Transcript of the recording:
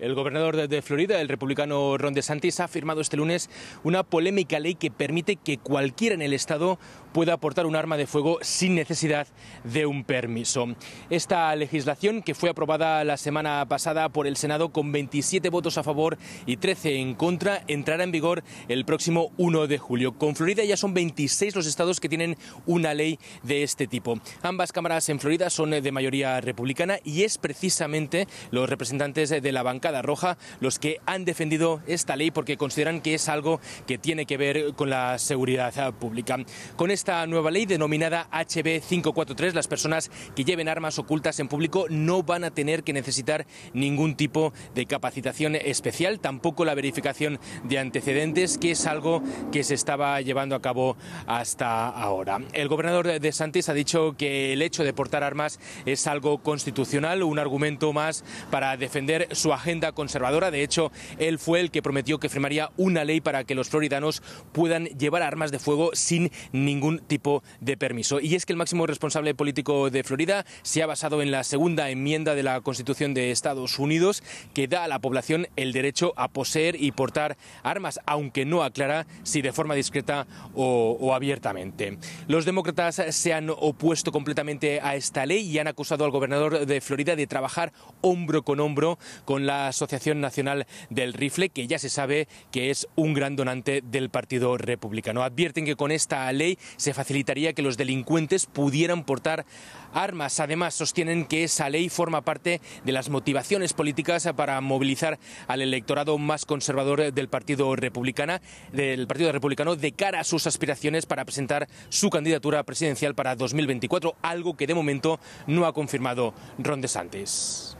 El gobernador de Florida, el republicano Ron DeSantis, ha firmado este lunes una polémica ley que permite que cualquiera en el estado pueda aportar un arma de fuego sin necesidad de un permiso. Esta legislación, que fue aprobada la semana pasada por el Senado con 27 votos a favor y 13 en contra, entrará en vigor el próximo 1 de julio. Con Florida ya son 26 los estados que tienen una ley de este tipo. Ambas cámaras en Florida son de mayoría republicana y es precisamente los representantes de la banca Roja los que han defendido esta ley porque consideran que es algo que tiene que ver con la seguridad eh, pública. Con esta nueva ley denominada HB 543, las personas que lleven armas ocultas en público no van a tener que necesitar ningún tipo de capacitación especial, tampoco la verificación de antecedentes, que es algo que se estaba llevando a cabo hasta ahora. El gobernador de Santis ha dicho que el hecho de portar armas es algo constitucional, un argumento más para defender su agenda conservadora. De hecho, él fue el que prometió que firmaría una ley para que los floridanos puedan llevar armas de fuego sin ningún tipo de permiso. Y es que el máximo responsable político de Florida se ha basado en la segunda enmienda de la Constitución de Estados Unidos que da a la población el derecho a poseer y portar armas, aunque no aclara si de forma discreta o, o abiertamente. Los demócratas se han opuesto completamente a esta ley y han acusado al gobernador de Florida de trabajar hombro con hombro con la Asociación Nacional del Rifle, que ya se sabe que es un gran donante del Partido Republicano. Advierten que con esta ley se facilitaría que los delincuentes pudieran portar armas. Además, sostienen que esa ley forma parte de las motivaciones políticas para movilizar al electorado más conservador del Partido Republicano, del Partido Republicano de cara a sus aspiraciones para presentar su candidatura presidencial para 2024, algo que de momento no ha confirmado Ron DeSantis.